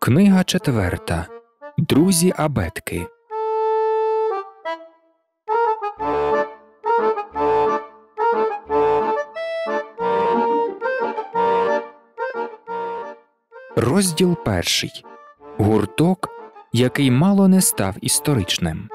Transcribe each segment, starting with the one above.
Книга четверта. Друзі абетки. Розділ перший гурток, який мало не став історичним.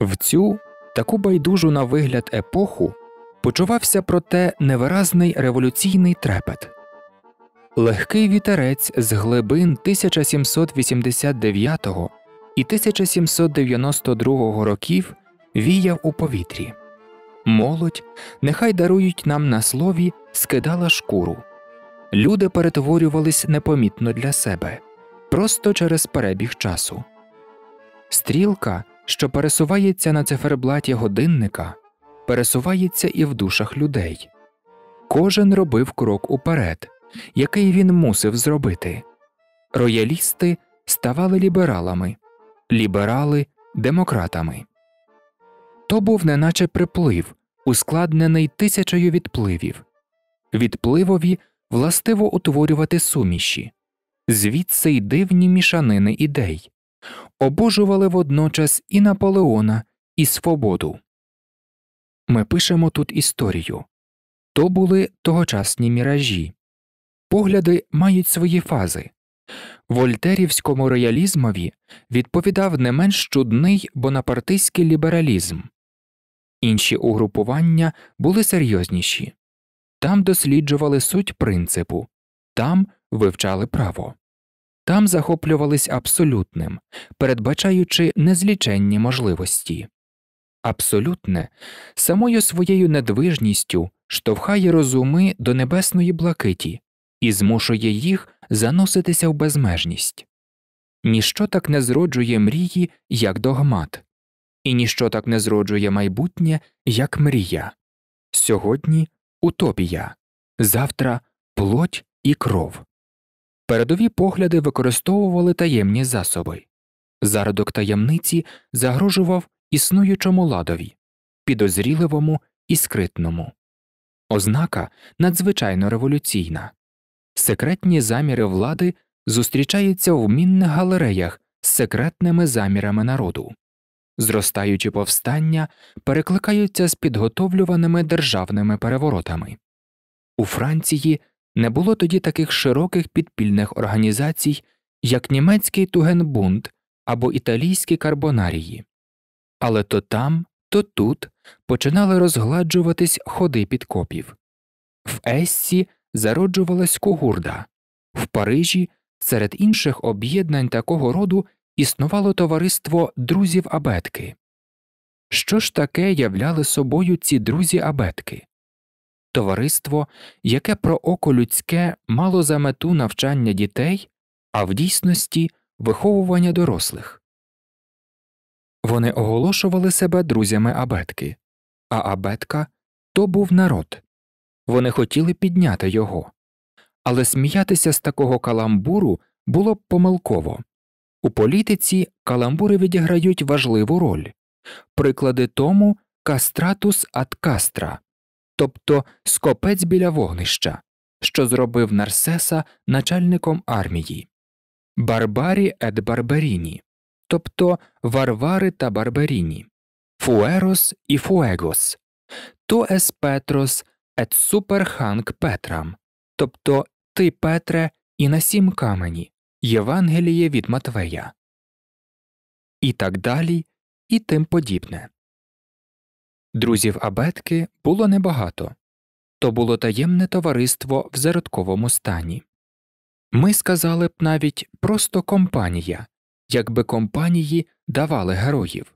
В цю таку байдужу на вигляд епоху почувався проте невиразний революційний трепет. Легкий вітерець з глибин 1789-го і 1792 років віяв у повітрі. Молодь, нехай дарують нам на слові, скидала шкуру. Люди перетворювались непомітно для себе просто через перебіг часу. Стрілка, що пересувається на циферблаті годинника, пересувається і в душах людей. Кожен робив крок уперед, який він мусив зробити. Роялісти ставали лібералами, ліберали демократами. То був неначе приплив, ускладнений тисячею відпливів, відпливові властиво утворювати суміші, звідси й дивні мішанини ідей, обожували водночас і Наполеона, і свободу. Ми пишемо тут історію то були тогочасні міражі, погляди мають свої фази, вольтерівському роялізмові відповідав не менш чудний бонапартийський лібералізм, інші угрупування були серйозніші там досліджували суть принципу, там вивчали право, там захоплювались абсолютним, передбачаючи незліченні можливості. Абсолютне самою своєю недвижністю штовхає розуми до небесної блакиті і змушує їх заноситися в безмежність. Ніщо так не зроджує мрії, як догмат, і ніщо так не зроджує майбутнє, як мрія. Сьогодні утопія, завтра плоть і кров. Передові погляди використовували таємні засоби. Зародок таємниці загрожував існуючому ладові, підозріливому і скритному. Ознака надзвичайно революційна секретні заміри влади зустрічаються в мінних галереях з секретними замірами народу. Зростаючі повстання перекликаються з підготовлюваними державними переворотами. У Франції не було тоді таких широких підпільних організацій, як німецький Тугенбунд або італійські карбонарії, але то там, то тут починали розгладжуватись ходи підкопів. В Ессі зароджувалась кугурда В Парижі серед інших об'єднань такого роду існувало товариство друзів абетки. Що ж таке являли собою ці друзі абетки? Товариство, яке про око людське мало за мету навчання дітей, а в дійсності виховування дорослих. Вони оголошували себе друзями абетки, а абетка то був народ, вони хотіли підняти його. Але сміятися з такого каламбуру було б помилково. У політиці каламбури відіграють важливу роль приклади тому кастратус ад кастра, тобто скопець біля вогнища, що зробив Нарсеса начальником армії, барбарі ед барберіні, тобто варвари та барберіні, фуерос і фуегос, то ес петрос Ет супер Петрам, тобто Ти Петре і на сім камені, Євангеліє від Матвея, і так далі, і тим подібне. Друзів абетки було небагато то було таємне товариство в зародковому стані. Ми сказали б навіть просто компанія, якби компанії давали героїв.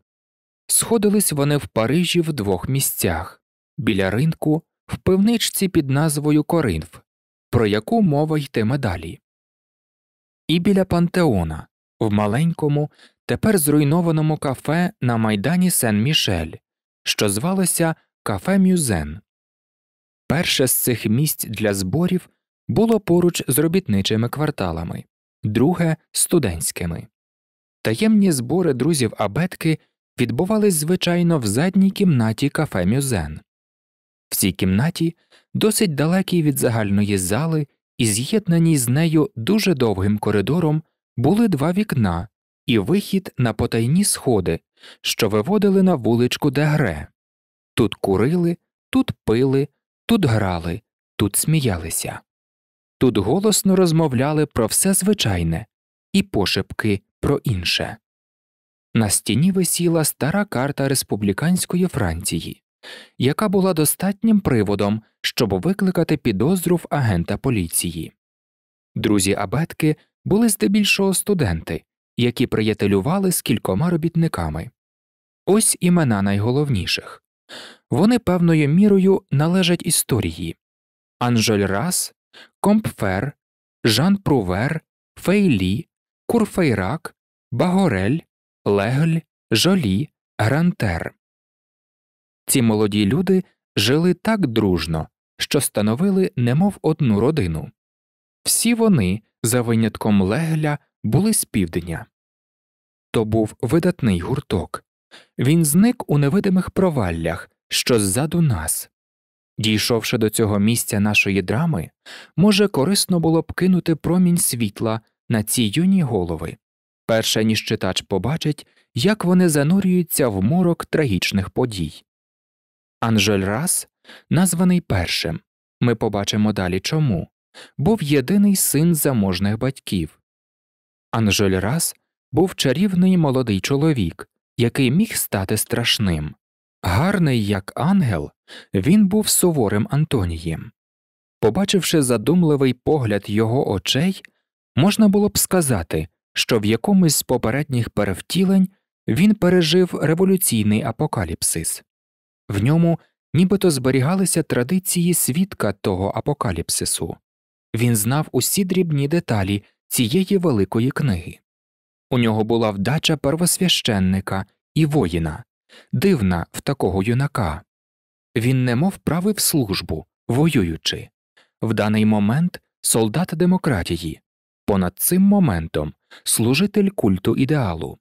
Сходились вони в Парижі в двох місцях біля ринку в пивничці під назвою Коринф, про яку мова йтиме далі. І біля Пантеона, в маленькому, тепер зруйнованому кафе на майдані Сен Мішель, що звалося Кафе Мюзен. Перше з цих місць для зборів було поруч з робітничими кварталами, друге студентськими. Таємні збори друзів абетки відбувались звичайно в задній кімнаті кафе Мюзен. В цій кімнаті, досить далекій від загальної зали і з'єднаній з нею дуже довгим коридором, були два вікна і вихід на потайні сходи, що виводили на вуличку Дегре. Тут курили, тут пили, тут грали, тут сміялися. Тут голосно розмовляли про все звичайне і пошепки про інше. На стіні висіла стара карта республіканської Франції яка була достатнім приводом, щоб викликати підозру в агента поліції. Друзі абетки були здебільшого студенти, які приятелювали з кількома робітниками. Ось імена найголовніших вони певною мірою належать історії Анжель Рас, Компфер, Жан Прувер, Фейлі, Курфейрак, Багорель, Легль, Жолі, Грантер. Ці молоді люди жили так дружно, що становили немов одну родину. Всі вони, за винятком легля, були з південня. То був видатний гурток. Він зник у невидимих проваллях, що ззаду нас. Дійшовши до цього місця нашої драми, може, корисно було б кинути промінь світла на ці юні голови, перше ніж читач побачить, як вони занурюються в морок трагічних подій. Анжель Рас, названий першим. Ми побачимо далі чому. Був єдиний син заможних батьків. Анжель Рас був чарівний молодий чоловік, який міг стати страшним. Гарний як ангел, він був суворим Антонієм. Побачивши задумливий погляд його очей, можна було б сказати, що в якомусь з попередніх перевтілень він пережив революційний апокаліпсис. В ньому нібито зберігалися традиції свідка того апокаліпсису. Він знав усі дрібні деталі цієї великої книги. У нього була вдача первосвященника і воїна, дивна в такого юнака. Він немов правив службу, воюючи. В даний момент солдат демократії, понад цим моментом служитель культу ідеалу.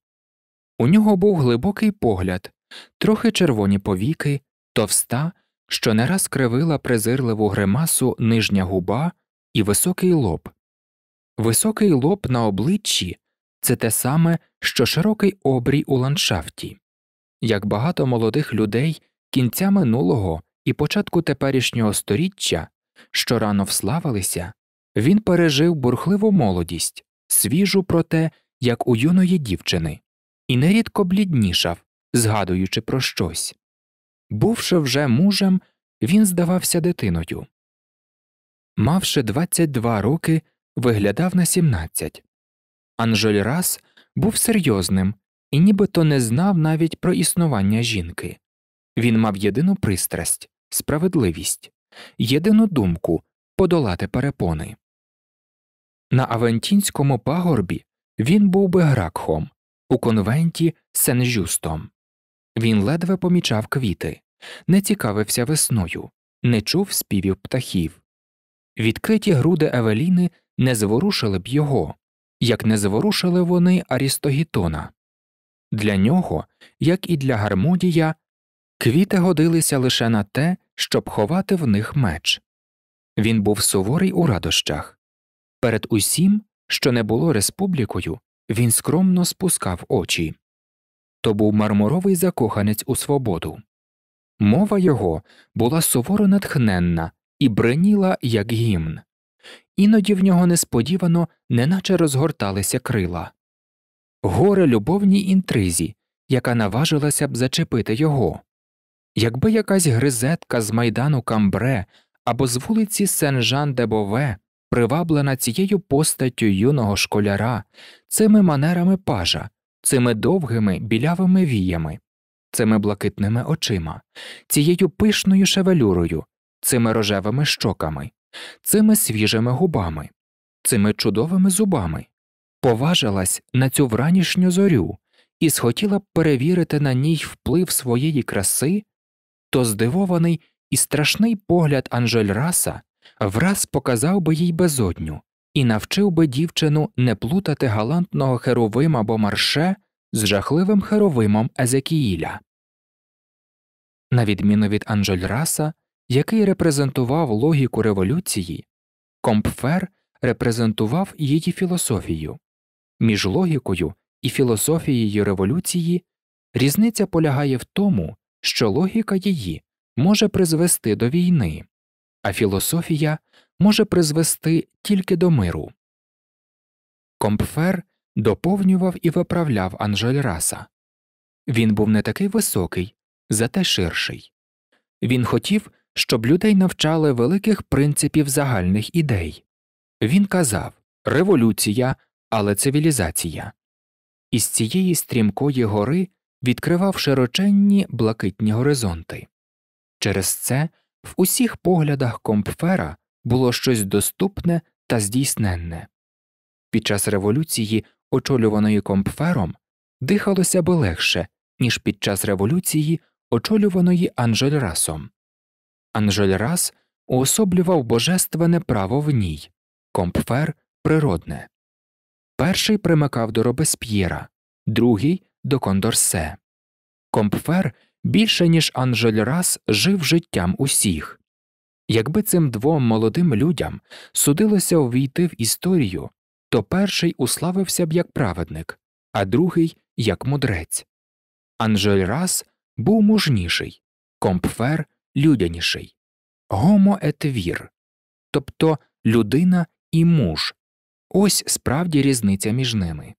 У нього був глибокий погляд, трохи червоні повіки, товста, що не раз кривила презирливу гримасу нижня губа і високий лоб. Високий лоб на обличчі це те саме, що широкий обрій у ландшафті. Як багато молодих людей кінця минулого і початку теперішнього століття, що рано вславилися, він пережив бурхливу молодість, свіжу про те, як у юної дівчини, і нерідко бліднішав, згадуючи про щось. Бувши вже мужем, він здавався дитиною. Мавши 22 роки, виглядав на 17. Анжель Рас був серйозним і нібито не знав навіть про існування жінки. Він мав єдину пристрасть, справедливість, єдину думку подолати перепони. На Авентінському пагорбі він був би гракхом у конвенті Сен-Жюстом. Він ледве помічав квіти, не цікавився весною, не чув співів птахів. Відкриті груди Евеліни не зворушили б його, як не зворушили вони Арістогітона. Для нього, як і для гармодія, квіти годилися лише на те, щоб ховати в них меч. Він був суворий у радощах. Перед усім, що не було республікою, він скромно спускав очі то був мармуровий закоханець у свободу. Мова його була суворо натхненна і бриніла, як гімн, іноді в нього несподівано, неначе розгорталися крила. Горе любовній інтризі, яка наважилася б зачепити його. Якби якась гризетка з майдану Камбре або з вулиці Сен Жан де Бове, приваблена цією постаттю юного школяра, цими манерами пажа, цими довгими білявими віями, цими блакитними очима, цією пишною шевелюрою, цими рожевими щоками, цими свіжими губами, цими чудовими зубами, поважилась на цю вранішню зорю і схотіла б перевірити на ній вплив своєї краси, то здивований і страшний погляд Анжель Раса враз показав би їй безодню, і навчив би дівчину не плутати галантного херовима або марше з жахливим херовимом Езекіїля. На відміну від Анжольраса, який репрезентував логіку революції, Компфер репрезентував її філософію. Між логікою і філософією революції різниця полягає в тому, що логіка її може призвести до війни, а філософія може призвести тільки до миру. Компфер доповнював і виправляв Анжель Раса. Він був не такий високий, зате ширший. Він хотів, щоб людей навчали великих принципів загальних ідей. Він казав революція, але цивілізація. Із цієї стрімкої гори відкривав широченні блакитні горизонти. Через це в усіх поглядах компфера було щось доступне та здійсненне. Під час революції, очолюваної компфером, дихалося б легше, ніж під час революції, очолюваної Анжельрасом. Анжельрас уособлював божественне право в ній, компфер природне. Перший примикав до Робесп'єра, другий до Кондорсе. Компфер більше ніж Анжельрас жив життям усіх. Якби цим двом молодим людям судилося увійти в історію, то перший уславився б як праведник, а другий як мудрець. Анжель Рас був мужніший, компфер людяніший, гомоетвір, тобто людина і муж. Ось справді різниця між ними.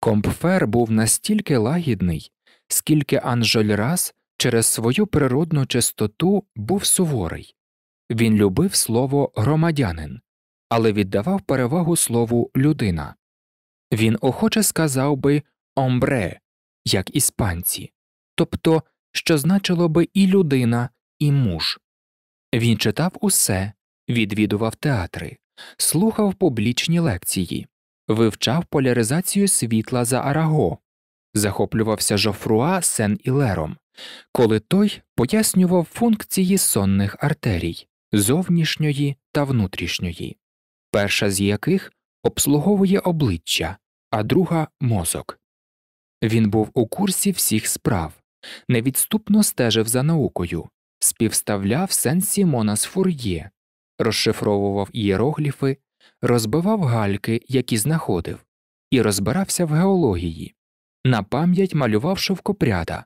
Компфер був настільки лагідний, скільки Анжель Рас через свою природну чистоту був суворий. Він любив слово громадянин, але віддавав перевагу слову людина. Він охоче сказав би омбре, як іспанці, тобто, що значило би і людина, і муж. Він читав усе, відвідував театри, слухав публічні лекції, вивчав поляризацію світла за араго, захоплювався Жофруа Сен Ілером, коли той пояснював функції сонних артерій зовнішньої та внутрішньої, перша з яких обслуговує обличчя, а друга мозок. Він був у курсі всіх справ, невідступно стежив за наукою, співставляв сен Сімона з Фур'є, розшифровував ієрогліфи, розбивав гальки, які знаходив, і розбирався в геології, на пам'ять малював шовкопряда,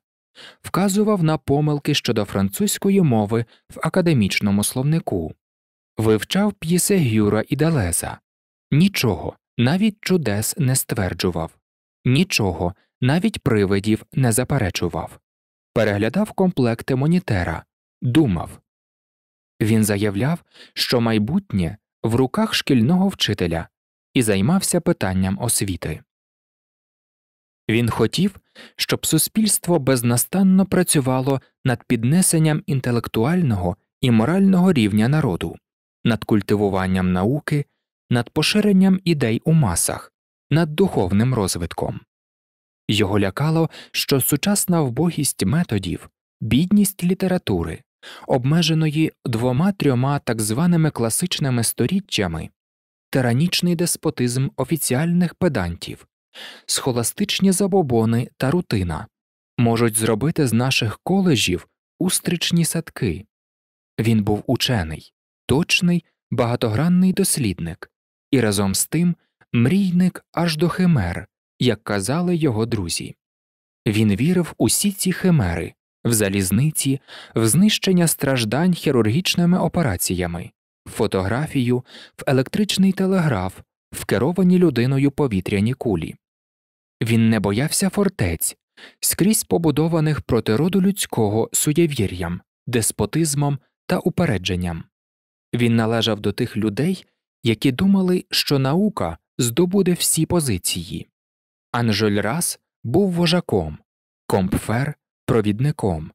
вказував на помилки щодо французької мови в академічному словнику, вивчав п'єси Гюра і Делеза, нічого, навіть чудес не стверджував, нічого, навіть привидів не заперечував, переглядав комплекти монітера, думав. Він заявляв, що майбутнє в руках шкільного вчителя і займався питанням освіти. Він хотів, щоб суспільство безнастанно працювало над піднесенням інтелектуального і морального рівня народу, над культивуванням науки, над поширенням ідей у масах, над духовним розвитком. Його лякало, що сучасна вбогість методів, бідність літератури, обмеженої двома трьома так званими класичними сторіччями, тиранічний деспотизм офіціальних педантів, схоластичні забобони та рутина можуть зробити з наших коледжів устричні садки. Він був учений, точний, багатогранний дослідник і разом з тим мрійник аж до химер, як казали його друзі. Він вірив усі ці химери, в залізниці, в знищення страждань хірургічними операціями, в фотографію, в електричний телеграф, в керовані людиною повітряні кулі. Він не боявся фортець, скрізь побудованих проти роду людського суєвір'ям, деспотизмом та упередженням. Він належав до тих людей, які думали, що наука здобуде всі позиції. Анжель Рас був вожаком, компфер провідником.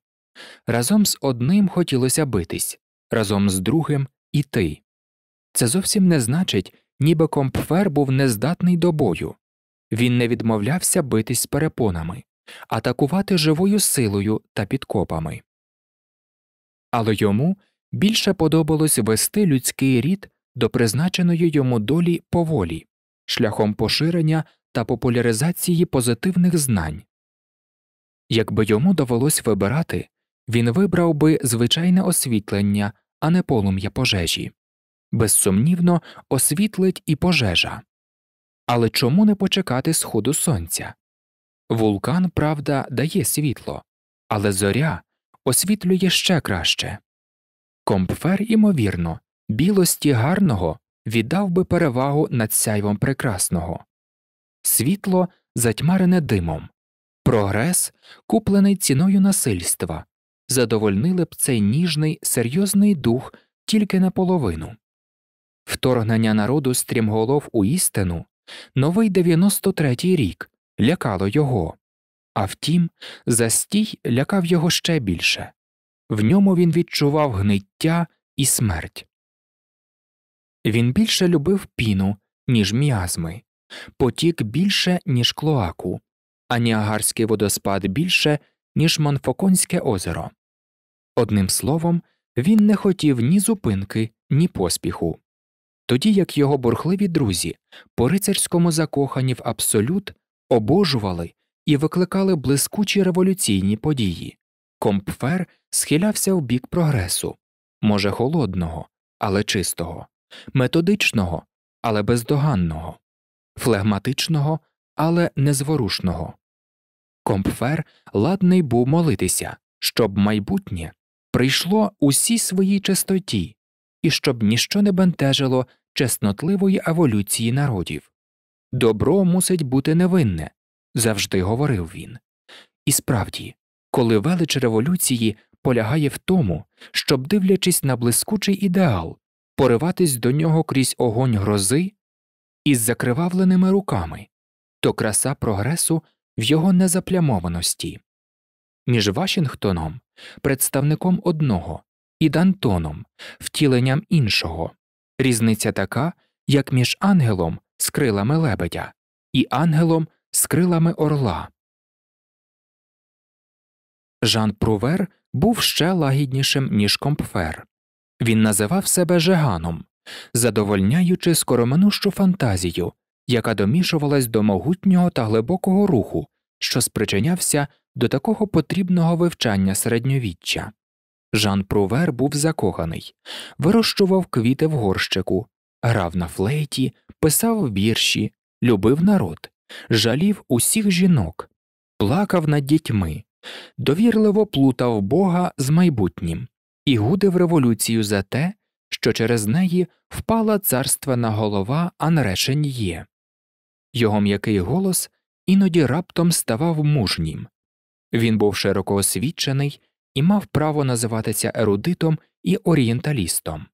Разом з одним хотілося битись, разом з другим іти. Це зовсім не значить, ніби компфер був нездатний до бою. Він не відмовлявся битись перепонами, атакувати живою силою та підкопами. Але йому більше подобалось вести людський рід до призначеної йому долі поволі, шляхом поширення та популяризації позитивних знань. Якби йому довелось вибирати, він вибрав би звичайне освітлення, а не полум'я пожежі безсумнівно освітлить і пожежа. Але чому не почекати сходу сонця? Вулкан, правда, дає світло, але зоря освітлює ще краще. Компфер, імовірно, білості гарного віддав би перевагу над сяйвом прекрасного світло затьмарене димом, прогрес, куплений ціною насильства, задовольнили б цей ніжний, серйозний дух тільки наполовину, вторгнення народу стрімголов у істину. Новий 93-й рік лякало його. А втім, застій лякав його ще більше в ньому він відчував гниття і смерть. Він більше любив піну, ніж м'язми, потік більше, ніж клоаку, а Ніагарський водоспад більше, ніж Манфоконське озеро. Одним словом, він не хотів ні зупинки, ні поспіху тоді як його бурхливі друзі по рицарському закохані в абсолют обожували і викликали блискучі революційні події. Компфер схилявся в бік прогресу, може, холодного, але чистого, методичного, але бездоганного, флегматичного, але незворушного. Компфер ладний був молитися, щоб майбутнє прийшло усій своїй чистоті, і щоб ніщо не бентежило чеснотливої еволюції народів. Добро мусить бути невинне, завжди говорив він. І справді, коли велич революції полягає в тому, щоб, дивлячись на блискучий ідеал, пориватись до нього крізь огонь грози із закривавленими руками, то краса прогресу в його незаплямованості. Між Вашингтоном, представником одного і Дантоном, втіленням іншого, різниця така, як між ангелом з крилами лебедя і ангелом з крилами орла. Жан Прувер був ще лагіднішим, ніж Компфер. Він називав себе Жеганом, задовольняючи скороменущу фантазію, яка домішувалась до могутнього та глибокого руху, що спричинявся до такого потрібного вивчання середньовіччя. Жан Провер був закоханий, вирощував квіти в горщику, грав на флейті, писав вірші, любив народ, жалів усіх жінок, плакав над дітьми, довірливо плутав Бога з майбутнім і гудив революцію за те, що через неї впала царственна голова Анрешеньє. Його м'який голос іноді раптом ставав мужнім. Він був широко освічений і мав право називатися ерудитом і орієнталістом.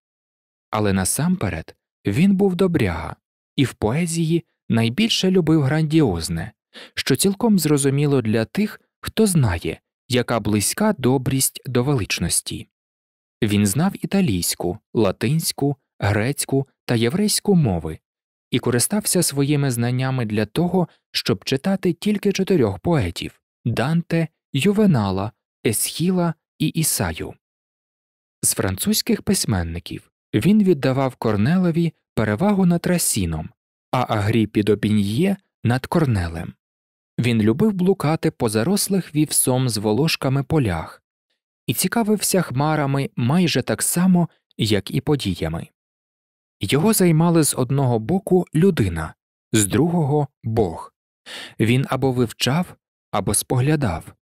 Але насамперед він був добряга і в поезії найбільше любив грандіозне, що цілком зрозуміло для тих, хто знає, яка близька добрість до величності. Він знав італійську, латинську, грецьку та єврейську мови і користався своїми знаннями для того, щоб читати тільки чотирьох поетів Данте, Ювенала, Есхіла і Ісаю. З французьких письменників він віддавав корнелові перевагу над Расіном, а Агріпі Добіньє над Корнелем. Він любив блукати по зарослих вівсом з волошками полях і цікавився хмарами майже так само, як і подіями. Його займали з одного боку людина, з другого бог. Він або вивчав, або споглядав,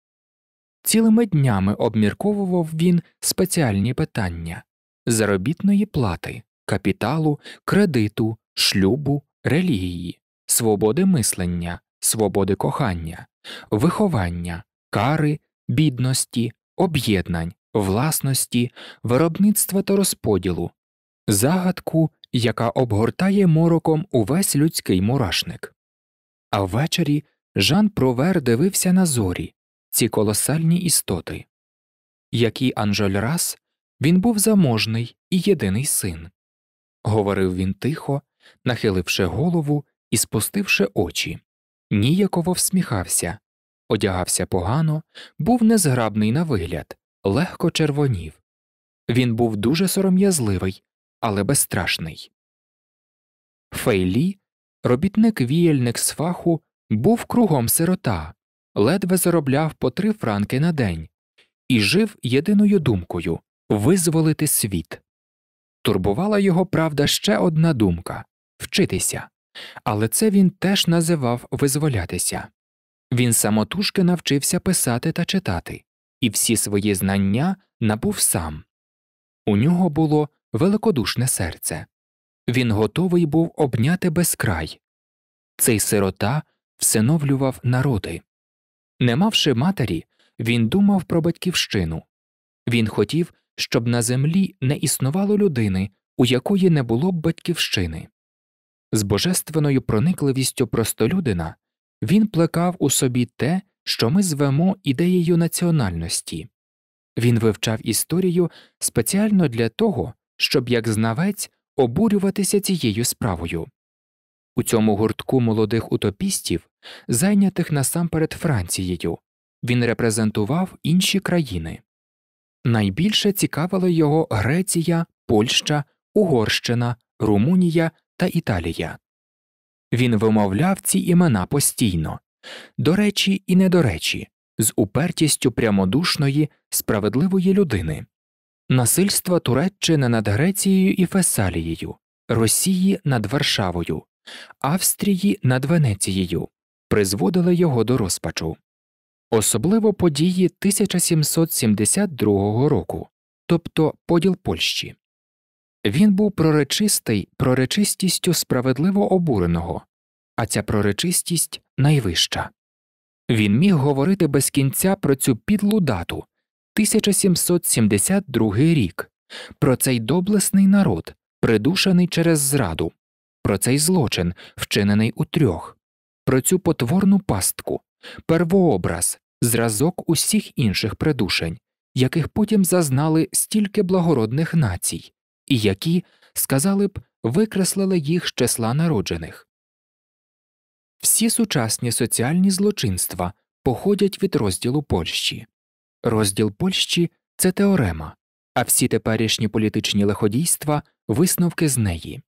Цілими днями обмірковував він спеціальні питання заробітної плати, капіталу, кредиту, шлюбу, релігії, свободи мислення, свободи кохання, виховання, кари, бідності, об'єднань, власності, виробництва та розподілу, загадку, яка обгортає мороком увесь людський мурашник. А ввечері Жан Провер дивився на зорі ці колосальні істоти. Як і Анжоль Рас, він був заможний і єдиний син, говорив він тихо, нахиливши голову і спустивши очі, ніяково всміхався, одягався погано, був незграбний на вигляд, легко червонів. Він був дуже сором'язливий, але безстрашний. Фейлі, робітник віяльник з фаху, був кругом сирота, ледве заробляв по три франки на день і жив єдиною думкою визволити світ. Турбувала його, правда, ще одна думка вчитися, але це він теж називав визволятися. Він самотужки навчився писати та читати, і всі свої знання набув сам. У нього було великодушне серце. Він готовий був обняти безкрай. Цей сирота всиновлював народи, не мавши матері, він думав про батьківщину. Він хотів, щоб на землі не існувало людини, у якої не було б батьківщини. З божественною проникливістю простолюдина він плекав у собі те, що ми звемо ідеєю національності. Він вивчав історію спеціально для того, щоб як знавець обурюватися цією справою. У цьому гуртку молодих утопістів, зайнятих насамперед Францією, він репрезентував інші країни. Найбільше цікавили його Греція, Польща, Угорщина, Румунія та Італія. Він вимовляв ці імена постійно до речі і недоречі, з упертістю прямодушної, справедливої людини, насильства Туреччини над Грецією і Фесалією, Росії над Варшавою. Австрії над Венецією призводили його до розпачу, особливо події 1772 року, тобто поділ Польщі. Він був проречистий проречистістю справедливо обуреного, а ця проречистість найвища. Він міг говорити без кінця про цю підлу дату 1772 рік, про цей доблесний народ, придушений через зраду, про цей злочин, вчинений у трьох, про цю потворну пастку, первообраз, зразок усіх інших придушень, яких потім зазнали стільки благородних націй, і які, сказали б, викреслили їх з числа народжених. Всі сучасні соціальні злочинства походять від розділу Польщі. Розділ Польщі це теорема, а всі теперішні політичні лиходійства висновки з неї.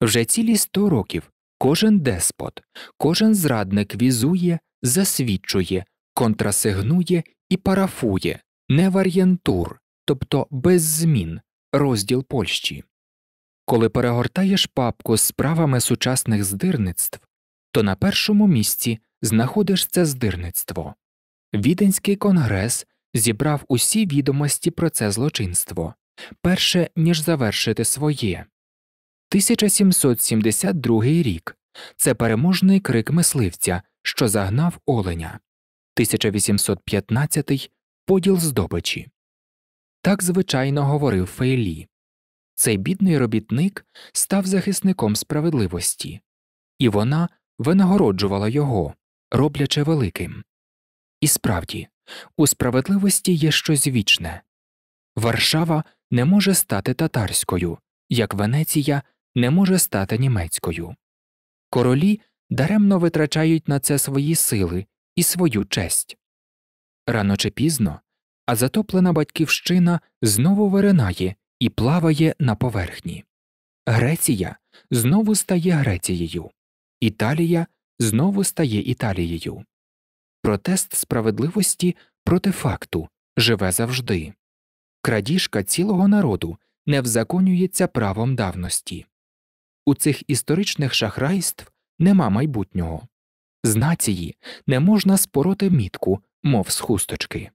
Вже цілі сто років кожен деспот, кожен зрадник візує, засвідчує, контрасигнує і парафує невар'єнтур, тобто без змін, розділ Польщі. Коли перегортаєш папку з справами сучасних здирництв, то на першому місці знаходиш це здирництво. Віденський конгрес зібрав усі відомості про це злочинство перше ніж завершити своє. 1772 рік це переможний крик мисливця, що загнав оленя, 1815 поділ здобичі. Так звичайно говорив Фейлі. Цей бідний робітник став захисником справедливості, і вона винагороджувала його, роблячи великим. І справді, у справедливості є щось вічне Варшава не може стати татарською, як Венеція не може стати німецькою. Королі даремно витрачають на це свої сили і свою честь. Рано чи пізно, а затоплена батьківщина знову виринає і плаває на поверхні. Греція знову стає Грецією, Італія знову стає Італією. Протест справедливості проти факту живе завжди. Крадіжка цілого народу не взаконюється правом давності. У цих історичних шахрайств нема майбутнього. З нації не можна спороти мітку, мов з хусточки.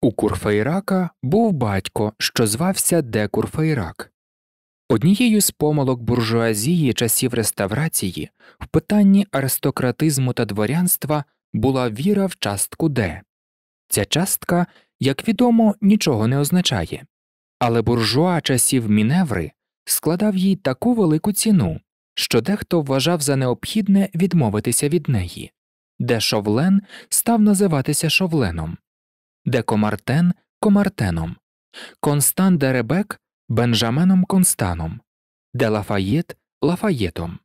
У Курфейрака був батько, що звався Декурфейрак. Однією з помилок буржуазії часів реставрації в питанні аристократизму та дворянства була віра в частку Д. Ця частка, як відомо, нічого не означає але буржуа часів Міневри складав їй таку велику ціну, що дехто вважав за необхідне відмовитися від неї, де шовлен став називатися шовленом, де комартен комартеном, Констан де Ребек Бенджаменом Констаном, де Лафаєт Лафаєтом,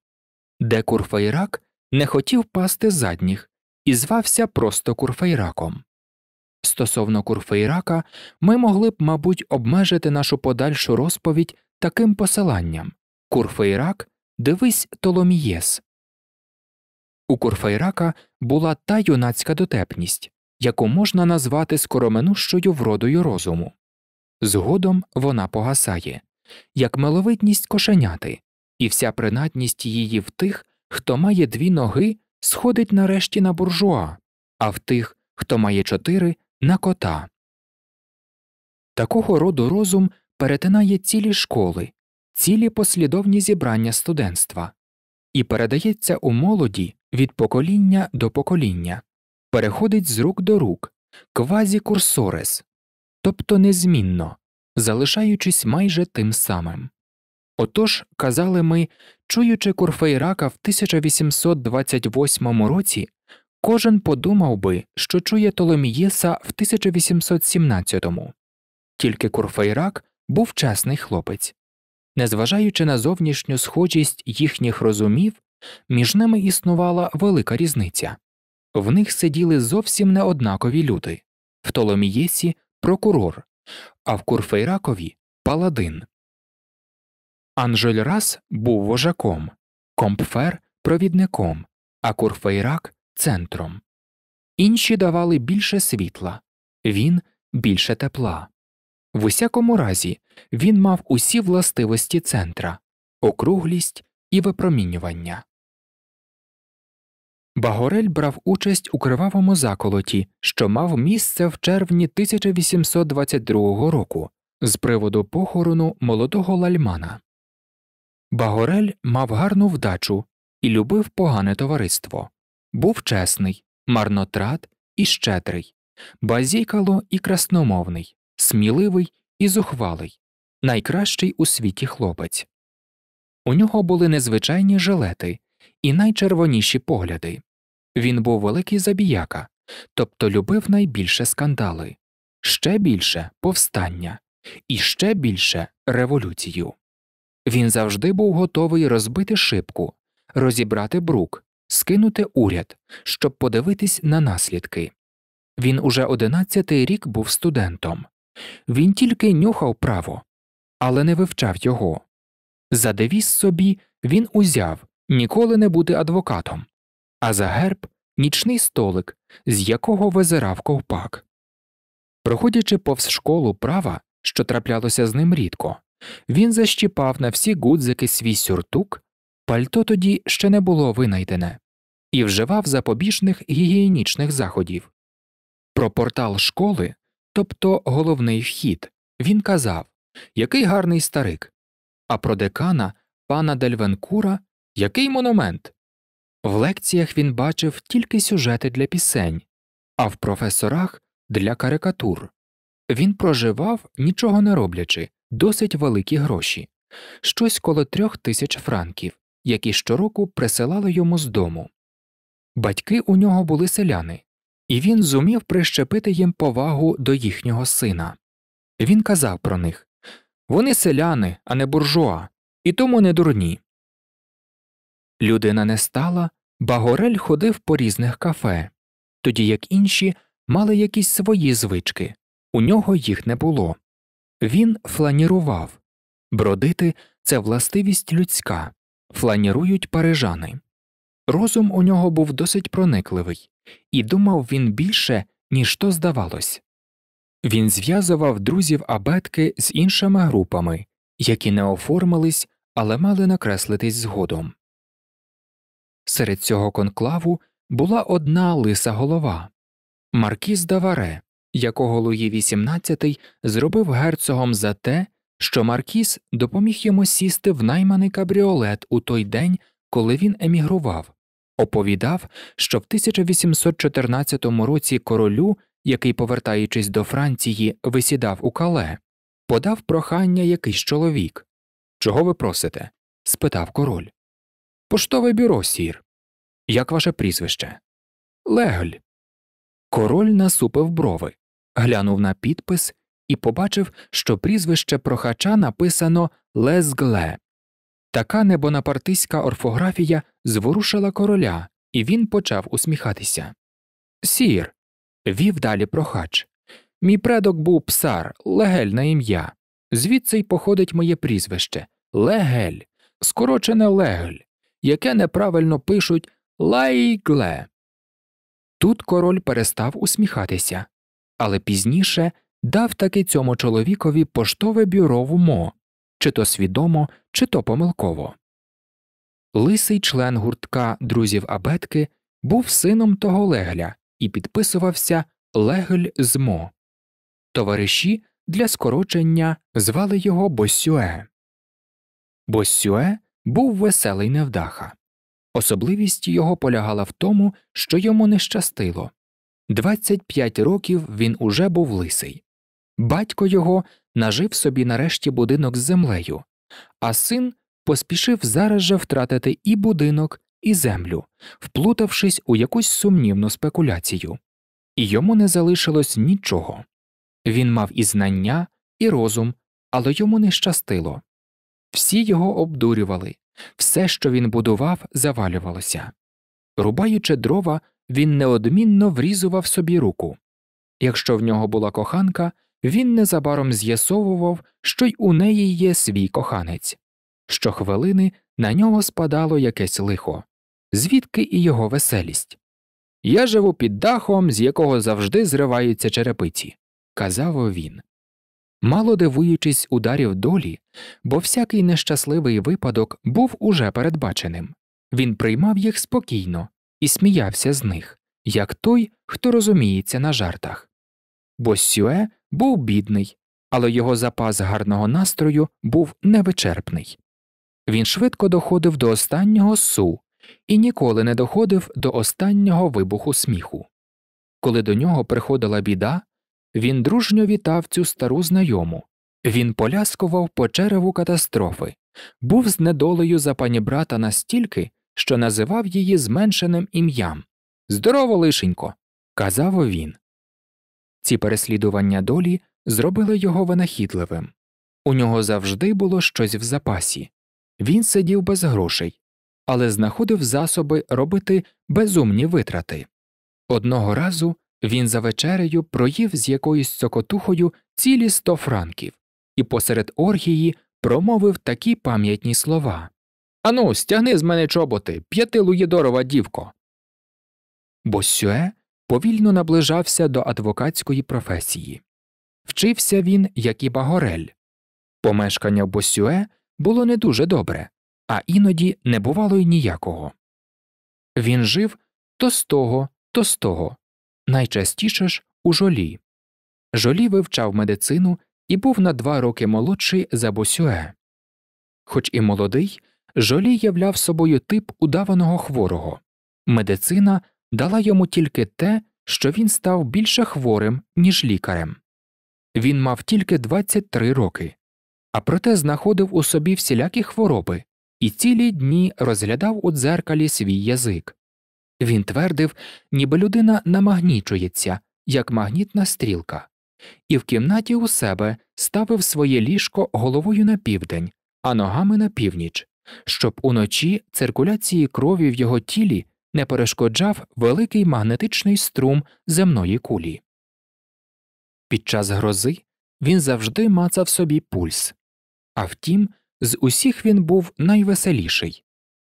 де Курфейрак не хотів пасти задніх і звався просто Курфейраком. Стосовно курфейрака, ми могли б, мабуть, обмежити нашу подальшу розповідь таким посиланням Курфейрак, дивись Толомієс. У Курфейрака була та юнацька дотепність, яку можна назвати скороменущою вродою розуму. Згодом вона погасає, як миловидність кошеняти, і вся принадність її в тих, хто має дві ноги, сходить нарешті на буржуа, а в тих, хто має чотири на кота. Такого роду розум перетинає цілі школи, цілі послідовні зібрання студентства і передається у молоді від покоління до покоління, переходить з рук до рук, квазікурсорес, тобто незмінно, залишаючись майже тим самим. Отож, казали ми, чуючи Курфейрака в 1828 році, Кожен подумав би, що чує Толомієса в 1817-му. Тільки Курфейрак був чесний хлопець. Незважаючи на зовнішню схожість їхніх розумів, між ними існувала велика різниця в них сиділи зовсім неоднакові люди в Толомієсі прокурор, а в Курфейракові паладин. Анжель Рас був вожаком, Компфер провідником, а Курфейрак центром, інші давали більше світла, він більше тепла. В усякому разі, він мав усі властивості центра, округлість і випромінювання. Багорель брав участь у кривавому заколоті, що мав місце в червні 1822 року з приводу похорону молодого лальмана. Багорель мав гарну вдачу і любив погане товариство. Був чесний, марнотрат і щедрий, базікало і красномовний, сміливий і зухвалий, найкращий у світі хлопець. У нього були незвичайні жилети і найчервоніші погляди. Він був великий забіяка, тобто любив найбільше скандали, ще більше повстання і ще більше революцію. Він завжди був готовий розбити шибку, розібрати брук скинути уряд, щоб подивитись на наслідки. Він уже одинадцятий рік був студентом. Він тільки нюхав право, але не вивчав його. За девіз собі він узяв ніколи не бути адвокатом, а за герб нічний столик, з якого визирав ковпак. Проходячи повз школу права, що траплялося з ним рідко, він защіпав на всі гудзики свій сюртук Пальто тоді ще не було винайдене і вживав запобіжних гігієнічних заходів. Про портал школи, тобто головний вхід, він казав який гарний старик, а про декана пана Дельвенкура який монумент. В лекціях він бачив тільки сюжети для пісень, а в професорах для карикатур. Він проживав, нічого не роблячи, досить великі гроші щось коло трьох тисяч франків які щороку присилали йому з дому. Батьки у нього були селяни, і він зумів прищепити їм повагу до їхнього сина. Він казав про них вони селяни, а не буржуа, і тому не дурні. Людина не стала, Багорель ходив по різних кафе, тоді як інші мали якісь свої звички, у нього їх не було. Він фланірував бродити це властивість людська, фланірують парижани. Розум у нього був досить проникливий, і думав він більше, ніж то здавалось. Він зв'язував друзів абетки з іншими групами, які не оформились, але мали накреслитись згодом. Серед цього конклаву була одна лиса голова Маркіз Даваре, якого Луї XVIII зробив герцогом за те, що Маркіс допоміг йому сісти в найманий кабріолет у той день, коли він емігрував, оповідав, що в 1814 році королю, який, повертаючись до Франції, висідав у кале, подав прохання якийсь чоловік. Чого ви просите? спитав король. Поштове бюро, сір. Як ваше прізвище? Легль. Король насупив брови, глянув на підпис і побачив, що прізвище прохача написано Лезгле. Така небонапартийська орфографія зворушила короля, і він почав усміхатися. Сір. вів далі прохач. Мій предок був псар, легельне ім'я. Звідси й походить моє прізвище Легель, скорочене легель, яке неправильно пишуть лайгле. Тут король перестав усміхатися, але пізніше дав таки цьому чоловікові поштове бюро в УМО, чи то свідомо, чи то помилково. Лисий член гуртка друзів Абетки був сином того легля і підписувався Легль мо. Товариші для скорочення звали його Босюе. Босюе був веселий невдаха. Особливість його полягала в тому, що йому не щастило 25 років він уже був лисий. Батько його нажив собі нарешті будинок з землею, а син поспішив зараз же втратити і будинок, і землю, вплутавшись у якусь сумнівну спекуляцію, і йому не залишилось нічого. Він мав і знання, і розум, але йому не щастило. Всі його обдурювали, все, що він будував, завалювалося. Рубаючи дрова, він неодмінно врізував собі руку. Якщо в нього була коханка, він незабаром з'ясовував, що й у неї є свій коханець. Щохвилини на нього спадало якесь лихо, звідки і його веселість. Я живу під дахом, з якого завжди зриваються черепиці, казав він. Мало дивуючись ударів долі, бо всякий нещасливий випадок був уже передбаченим. Він приймав їх спокійно і сміявся з них, як той, хто розуміється на жартах. Бо Сюе був бідний, але його запас гарного настрою був невичерпний. Він швидко доходив до останнього су і ніколи не доходив до останнього вибуху сміху. Коли до нього приходила біда, він дружньо вітав цю стару знайому, він поляскував по череву катастрофи, був з недолею за пані брата настільки, що називав її зменшеним ім'ям. Здорово, лишенько, казав він. Ці переслідування долі зробили його винахідливим. У нього завжди було щось в запасі. Він сидів без грошей, але знаходив засоби робити безумні витрати. Одного разу він за вечерею проїв з якоюсь цокотухою цілі сто франків і посеред оргії промовив такі пам'ятні слова Ану, стягни з мене чоботи, п'яти Луїдорова, дівко. Босюе повільно наближався до адвокатської професії. Вчився він, як і Багорель. Помешкання в Босюе було не дуже добре, а іноді не бувало й ніякого. Він жив то з того, то з того, найчастіше ж у жолі. Жолі вивчав медицину і був на два роки молодший за Босюе. Хоч і молодий, жолі являв собою тип удаваного хворого медицина дала йому тільки те, що він став більше хворим, ніж лікарем. Він мав тільки 23 роки, а проте знаходив у собі всілякі хвороби і цілі дні розглядав у дзеркалі свій язик. Він твердив, ніби людина намагнічується, як магнітна стрілка, і в кімнаті у себе ставив своє ліжко головою на південь, а ногами на північ, щоб уночі циркуляції крові в його тілі не перешкоджав великий магнетичний струм земної кулі. Під час грози він завжди мацав собі пульс. А втім, з усіх він був найвеселіший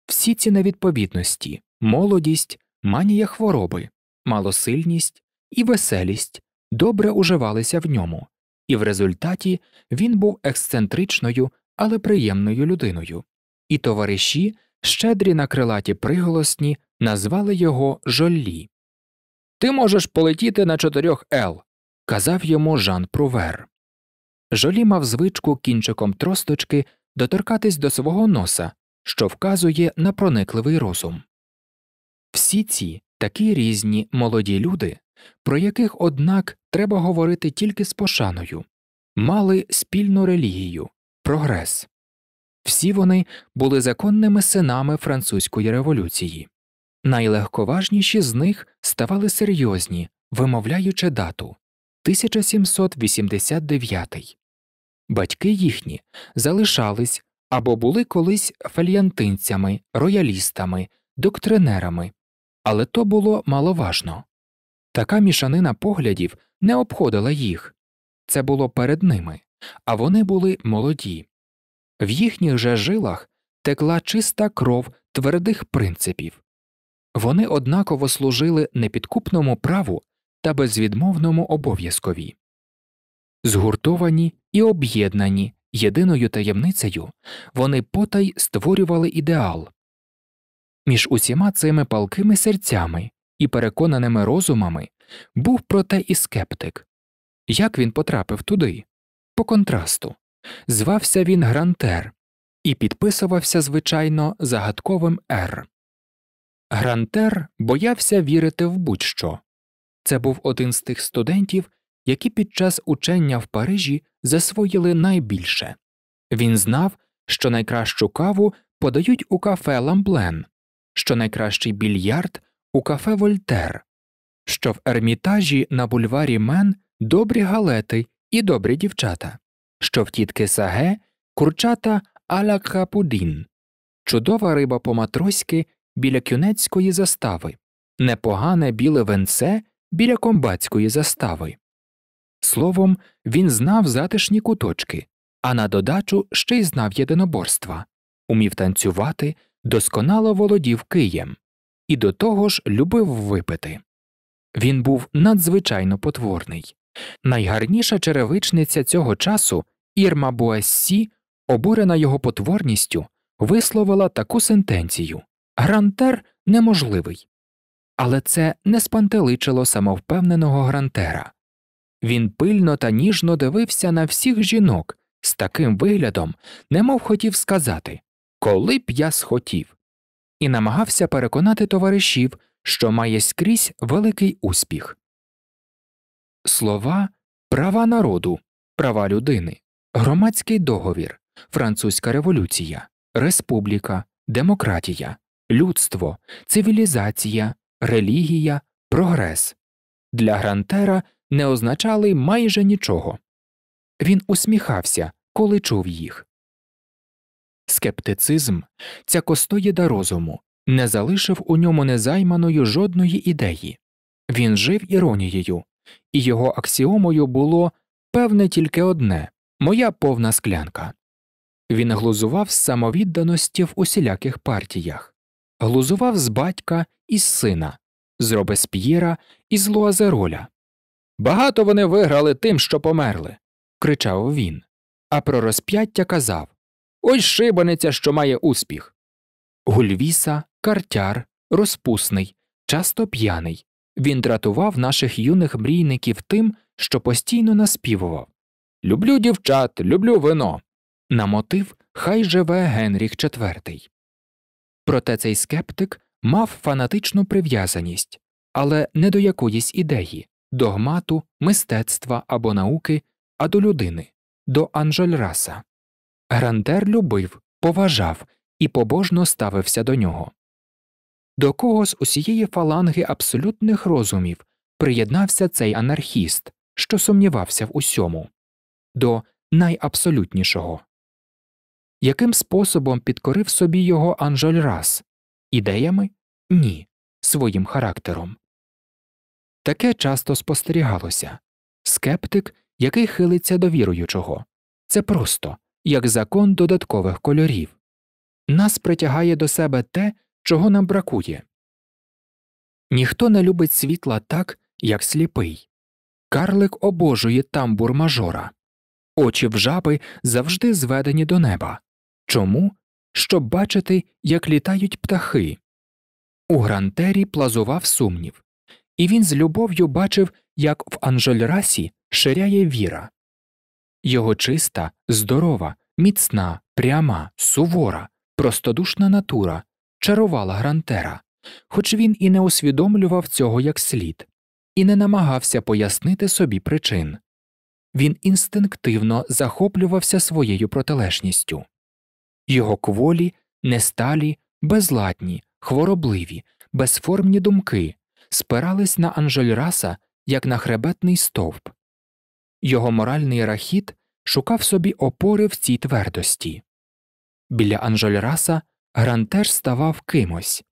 всі ці невідповідності, молодість, манія хвороби, малосильність і веселість добре уживалися в ньому, і в результаті він був ексцентричною, але приємною людиною, і товариші щедрі на крилаті приголосні назвали його Жоллі. Ти можеш полетіти на чотирьох ел, казав йому Жан Прувер. Жолі мав звичку кінчиком тросточки доторкатись до свого носа, що вказує на проникливий розум. Всі ці такі різні молоді люди, про яких, однак, треба говорити тільки з пошаною, мали спільну релігію прогрес. Всі вони були законними синами французької революції. Найлегковажніші з них ставали серйозні, вимовляючи дату 1789. Батьки їхні залишались або були колись фельянтинцями, роялістами, доктринерами, але то було маловажно. Така мішанина поглядів не обходила їх це було перед ними, а вони були молоді. В їхніх же жилах текла чиста кров твердих принципів. Вони однаково служили непідкупному праву та безвідмовному обов'язкові, згуртовані і об'єднані єдиною таємницею, вони потай створювали ідеал. Між усіма цими палкими серцями і переконаними розумами був проте і скептик як він потрапив туди, по контрасту. Звався він Грантер і підписувався, звичайно, загадковим «Р». Грантер боявся вірити в будь-що. Це був один з тих студентів, які під час учення в Парижі засвоїли найбільше. Він знав, що найкращу каву подають у кафе Ламблен, що найкращий більярд у кафе Вольтер, що в ермітажі на бульварі Мен добрі галети і добрі дівчата що в тітки Саге курчата аля чудова риба по матроськи біля кюнецької застави, непогане біле венце біля комбатської застави. Словом, він знав затишні куточки, а на додачу ще й знав єдиноборства, умів танцювати, досконало володів Києм і до того ж любив випити. Він був надзвичайно потворний. Найгарніша черевичниця цього часу Ірма Буассі, обурена його потворністю, висловила таку сентенцію Грантер неможливий. Але це не спантеличило самовпевненого Грантера. Він пильно та ніжно дивився на всіх жінок з таким виглядом, немов хотів сказати Коли б я схотів, і намагався переконати товаришів, що має скрізь великий успіх слова права народу, права людини, громадський договір, французька революція, республіка, демократія, людство, цивілізація, релігія, прогрес для Грантера не означали майже нічого. Він усміхався, коли чув їх. Скептицизм, ця костоїда розуму, не залишив у ньому незайманою жодної ідеї. Він жив іронією, і його аксіомою було певне тільки одне моя повна склянка. Він глузував з самовідданості в усіляких партіях, глузував з батька і з сина, з Робесп'єра і з Луазероля. Багато вони виграли тим, що померли, кричав він, а про розп'яття казав Ось шибаниця, що має успіх. Гульвіса, картяр, розпусний, часто п'яний, він дратував наших юних мрійників тим, що постійно наспівував Люблю дівчат, люблю вино. На мотив Хай живе Генріх IV. Проте цей скептик мав фанатичну прив'язаність, але не до якоїсь ідеї, догмату, мистецтва або науки, а до людини, до анжольраса. Грандер любив, поважав і побожно ставився до нього. До кого з усієї фаланги абсолютних розумів приєднався цей анархіст, що сумнівався в усьому, до найабсолютнішого, яким способом підкорив собі його Анжель Рас? Ідеями? Ні. Своїм характером. Таке часто спостерігалося скептик, який хилиться до віруючого. Це просто як закон додаткових кольорів. Нас притягає до себе те чого нам бракує. Ніхто не любить світла так, як сліпий. Карлик обожує тамбур мажора. Очі в жаби завжди зведені до неба. Чому? Щоб бачити, як літають птахи. У Грантері плазував сумнів, і він з любов'ю бачив, як в анжольрасі ширяє віра. Його чиста, здорова, міцна, пряма, сувора, простодушна натура чарувала Грантера, хоч він і не усвідомлював цього як слід, і не намагався пояснити собі причин він інстинктивно захоплювався своєю протилежністю його кволі, несталі, безладні, хворобливі, безформні думки спирались на Анжельраса як на хребетний стовп. Його моральний рахіт шукав собі опори в цій твердості. Біля Анжельраса Гран теж ставав кимось.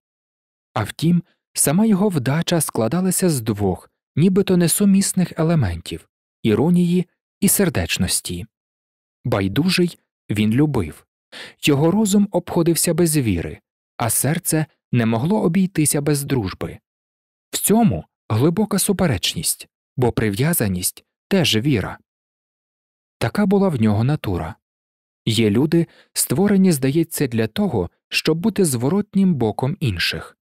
А втім, сама його вдача складалася з двох, нібито несумісних елементів іронії і сердечності. Байдужий він любив, його розум обходився без віри, а серце не могло обійтися без дружби. В цьому глибока суперечність, бо прив'язаність теж віра. Така була в нього натура. Є люди, створені, здається, для того, щоб бути зворотнім боком інших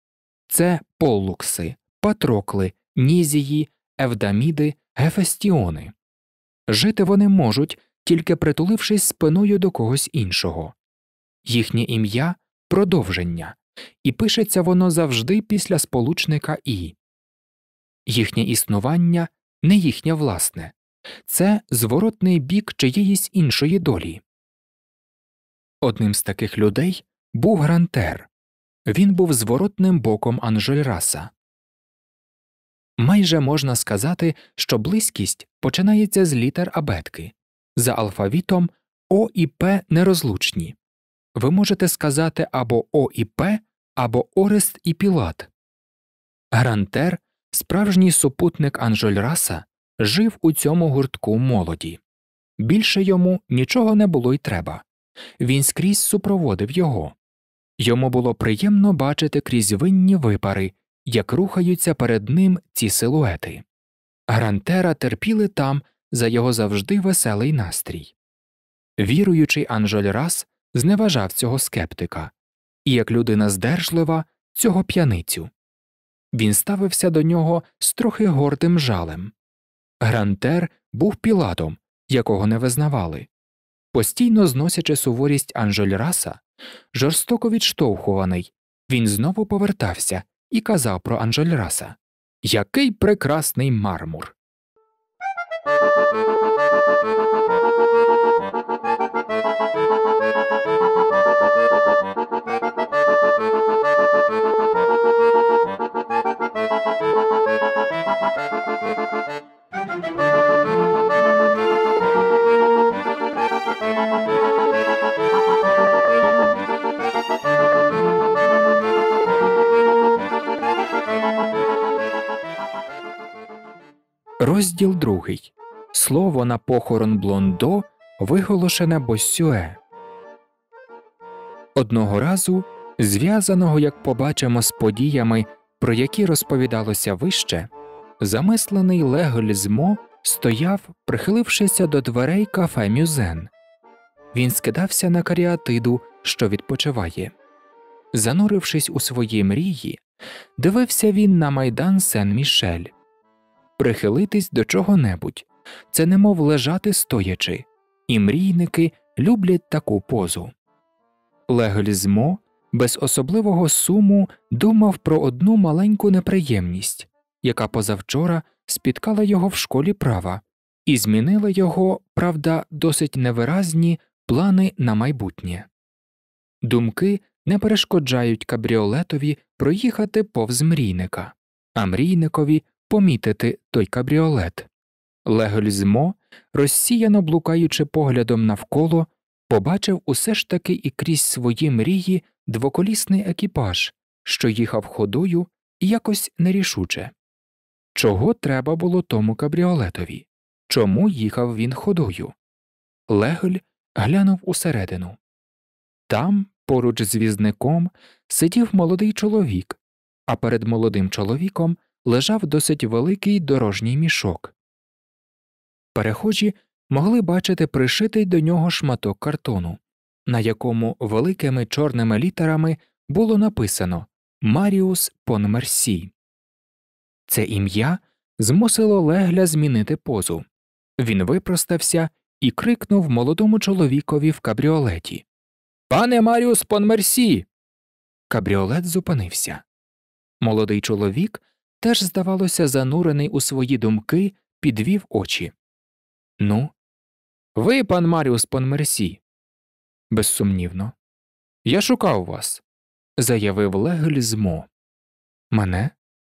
це поллукси, патрокли, нізії, евдаміди, гефестіони. Жити вони можуть, тільки притулившись спиною до когось іншого, їхнє ім'я продовження, і пишеться воно завжди після сполучника і їхнє існування не їхнє власне це зворотний бік чиєїсь іншої долі. Одним з таких людей був Грантер. Він був зворотним боком Анжельраса. Майже можна сказати, що близькість починається з літер абетки. За алфавітом О і П нерозлучні. Ви можете сказати або О і П, або Орест і Пілат. Грантер, справжній супутник Анжельраса, жив у цьому гуртку молоді. Більше йому нічого не було й треба. Він скрізь супроводив його. Йому було приємно бачити крізь винні випари, як рухаються перед ним ці силуети. Грантера терпіли там за його завжди веселий настрій. Віруючий Анжоль Рас зневажав цього скептика і, як людина здержлива, цього п'яницю. Він ставився до нього з трохи гордим жалем. Грантер був пілатом, якого не визнавали. Постійно зносячи суворість Анжель Раса, жорстоко відштовхуваний, він знову повертався і казав про Анжель Раса Який прекрасний мармур. Розділ другий Слово на похорон Блондо виголошене Босюе. Одного разу, зв'язаного, як побачимо, з подіями, про які розповідалося вище, замислений Леголь Змо стояв, прихилившися до дверей кафе Мюзен. Він скидався на каріатиду, що відпочиває. Занурившись у свої мрії, дивився він на майдан Сен Мішель прихилитись до чого-небудь, це немов лежати стоячи, і мрійники люблять таку позу. Леглізмо без особливого суму думав про одну маленьку неприємність, яка позавчора спіткала його в школі права і змінила його, правда, досить невиразні плани на майбутнє. Думки не перешкоджають кабріолетові проїхати повз мрійника, а мрійникові помітити той кабріолет. Легользмо, розсіяно блукаючи поглядом навколо, побачив усе ж таки і крізь свої мрії двоколісний екіпаж, що їхав ходою якось нерішуче. Чого треба було тому кабріолетові? Чому їхав він ходою? Леголь глянув усередину. Там, поруч з візником, сидів молодий чоловік, а перед молодим чоловіком лежав досить великий дорожній мішок. Перехожі могли бачити пришитий до нього шматок картону, на якому великими чорними літерами було написано Маріус Понмерсі. Це ім'я змусило легля змінити позу. Він випростався і крикнув молодому чоловікові в кабріолеті Пане Маріус Понмерсі. Кабріолет зупинився. Молодий чоловік теж, здавалося, занурений у свої думки, підвів очі. Ну, ви, пан Маріус пан Мерсі, безсумнівно. Я шукав вас, заявив Легель Змо. Мене?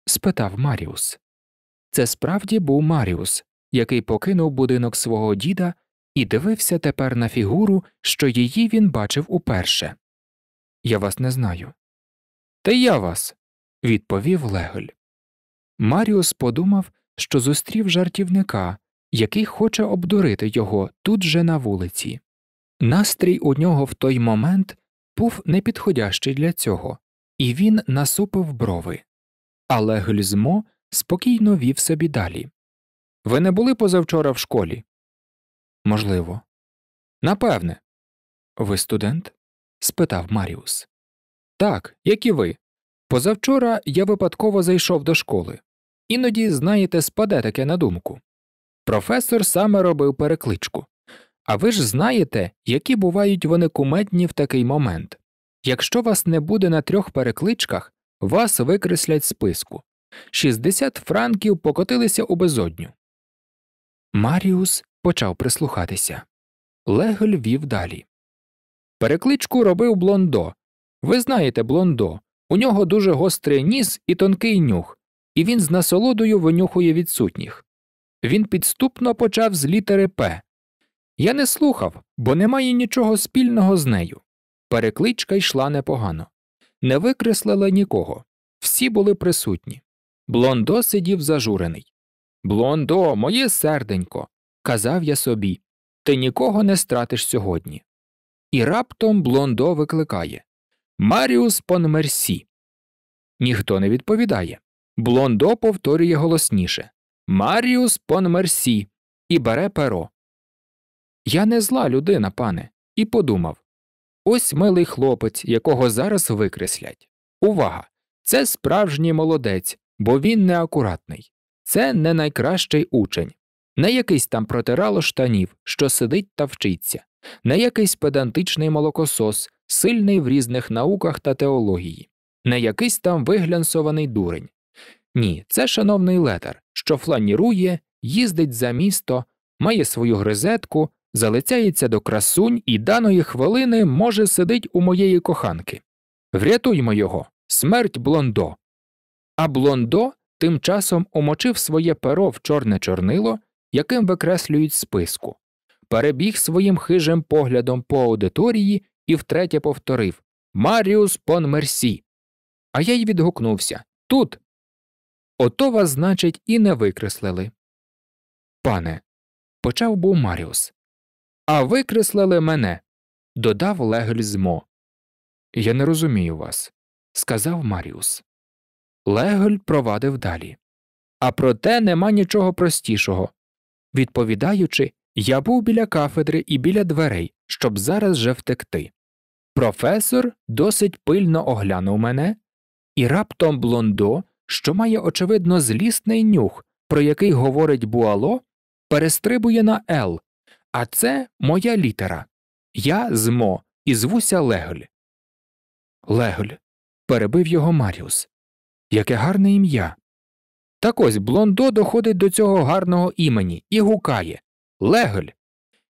спитав Маріус. Це справді був Маріус, який покинув будинок свого діда і дивився тепер на фігуру, що її він бачив уперше. Я вас не знаю. Та я вас, відповів Легель. Маріус подумав, що зустрів жартівника, який хоче обдурити його тут же на вулиці. Настрій у нього в той момент був непідходящий для цього, і він насупив брови. Але гльзмо спокійно вів собі далі. Ви не були позавчора в школі? Можливо. Напевне. Ви студент? спитав Маріус. Так, як і ви. Позавчора я випадково зайшов до школи. Іноді, знаєте, спаде таке на думку. Професор саме робив перекличку. А ви ж знаєте, які бувають вони кумедні в такий момент. Якщо вас не буде на трьох перекличках, вас викреслять з списку. 60 франків покотилися у безодню. Маріус почав прислухатися. Легль вів далі. Перекличку робив блондо. Ви знаєте блондо. У нього дуже гострий ніс і тонкий нюх і він з насолодою винюхує відсутніх. Він підступно почав з літери П. Я не слухав, бо немає нічого спільного з нею. Перекличка йшла непогано, не викреслила нікого, всі були присутні. Блондо сидів зажурений. Блондо, моє серденько, казав я собі, ти нікого не стратиш сьогодні. І раптом Блондо викликає Маріус Пон Мерсі. Ніхто не відповідає. Блондо повторює голосніше Маріус Пон Мерсі, і бере перо. Я не зла людина, пане, і подумав ось милий хлопець, якого зараз викреслять. Увага! Це справжній молодець, бо він неакуратний. Це не найкращий учень, не якийсь там протирало штанів, що сидить та вчиться, не якийсь педантичний молокосос, сильний в різних науках та теології, не якийсь там виглянсований дурень. Ні, це шановний летер, що фланірує, їздить за місто, має свою гризетку, залицяється до красунь і даної хвилини, може, сидить у моєї коханки. Врятуймо його, смерть блондо. А блондо тим часом умочив своє перо в чорне чорнило, яким викреслюють списку, перебіг своїм хижим поглядом по аудиторії і втретє повторив Маріус Пон Мерсі. А я й відгукнувся Тут. Ото вас, значить, і не викреслили. Пане, почав був Маріус. А викреслили мене, додав Легель змо. Я не розумію вас, сказав Маріус. Легель провадив далі. А проте нема нічого простішого. Відповідаючи, я був біля кафедри і біля дверей, щоб зараз же втекти. Професор досить пильно оглянув мене, і раптом блондо що має, очевидно, злісний нюх, про який говорить буало, перестрибує на Л, а це моя літера. Я змо і звуся Легль. Легль. перебив його Маріус. Яке гарне ім'я. Так ось Блондо доходить до цього гарного імені і гукає Легль.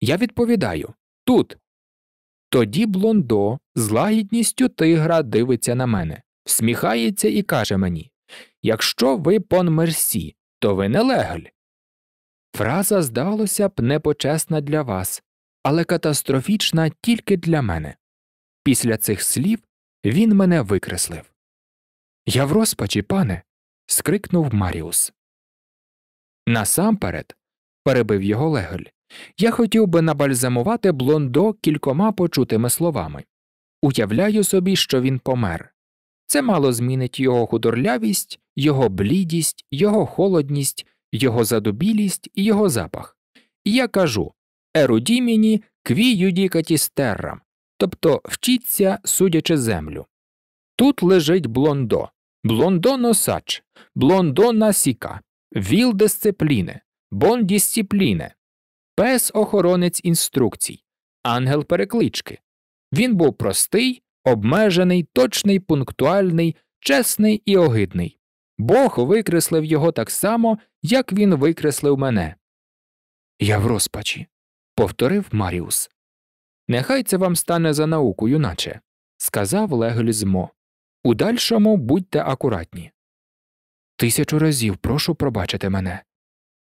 Я відповідаю тут. Тоді Блондо з лагідністю тигра дивиться на мене, всміхається і каже мені Якщо ви пон мерсі, то ви не легль. Фраза, здавалося б, непочесна для вас, але катастрофічна тільки для мене. Після цих слів він мене викреслив. Я в розпачі, пане. скрикнув Маріус. Насамперед, перебив його Легель, я хотів би набальзамувати блондо кількома почутими словами. Уявляю собі, що він помер. Це мало змінить його худорлявість, його блідість, його холодність, його задубілість і його запах. І я кажу ерудіміні кві юдікатіс тобто вчіться, судячи землю. Тут лежить блондо, блондо носач, блондо насіка, віл дисципліне, бон дисципліне, пес охоронець інструкцій, ангел переклички. Він був простий, обмежений, точний, пунктуальний, чесний і огидний. Бог викреслив його так само, як він викреслив мене. Я в розпачі, повторив Маріус. Нехай це вам стане за науку, юначе, сказав Легль У дальшому будьте акуратні. Тисячу разів прошу пробачити мене.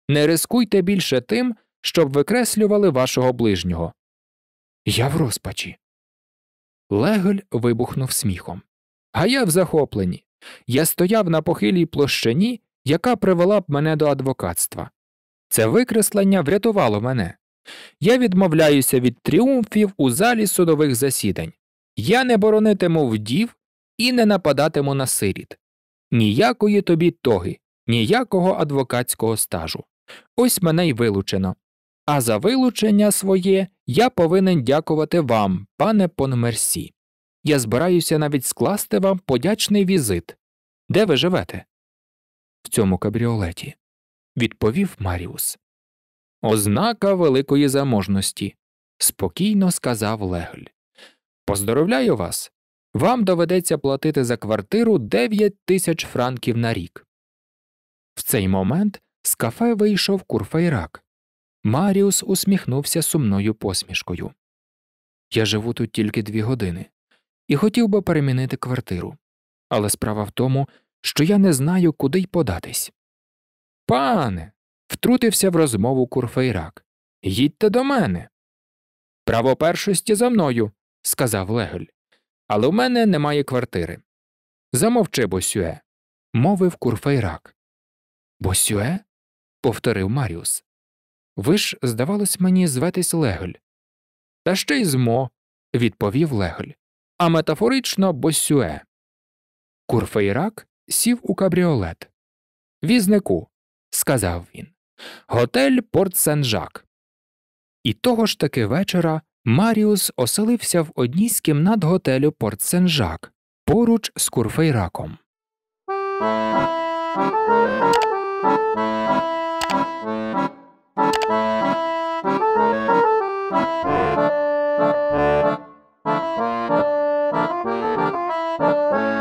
Не рискуйте більше тим, щоб викреслювали вашого ближнього. Я в розпачі. Леголь вибухнув сміхом. А я в захопленні. Я стояв на похилій площині, яка привела б мене до адвокатства. Це викреслення врятувало мене. Я відмовляюся від тріумфів у залі судових засідань. Я не боронитиму вдів і не нападатиму на сиріт. Ніякої тобі тоги, ніякого адвокатського стажу. Ось мене й вилучено а за вилучення своє я повинен дякувати вам, пане Понмерсі. Я збираюся навіть скласти вам подячний візит. Де ви живете? В цьому кабріолеті, відповів Маріус. Ознака великої заможності, спокійно сказав Легль. Поздоровляю вас. Вам доведеться платити за квартиру 9 тисяч франків на рік. В цей момент з кафе вийшов курфейрак. Маріус усміхнувся сумною посмішкою. Я живу тут тільки дві години і хотів би перемінити квартиру, але справа в тому, що я не знаю, куди й податись. Пане. втрутився в розмову курфейрак. Їдьте до мене. Право першості за мною, сказав Легель. Але у мене немає квартири. Замовчи, босюе, мовив курфейрак. Босюе? повторив Маріус. Ви ж, здавалось мені, зветесь Легль. Та ще й змо, відповів Легль. А метафорично босюе. Курфейрак сів у кабріолет. Візнику, сказав він. Готель Порт Сен-Жак. І того ж таки вечора Маріус оселився в одній з кімнат готелю Порт Сен-Жак поруч з курфейраком. Thank you.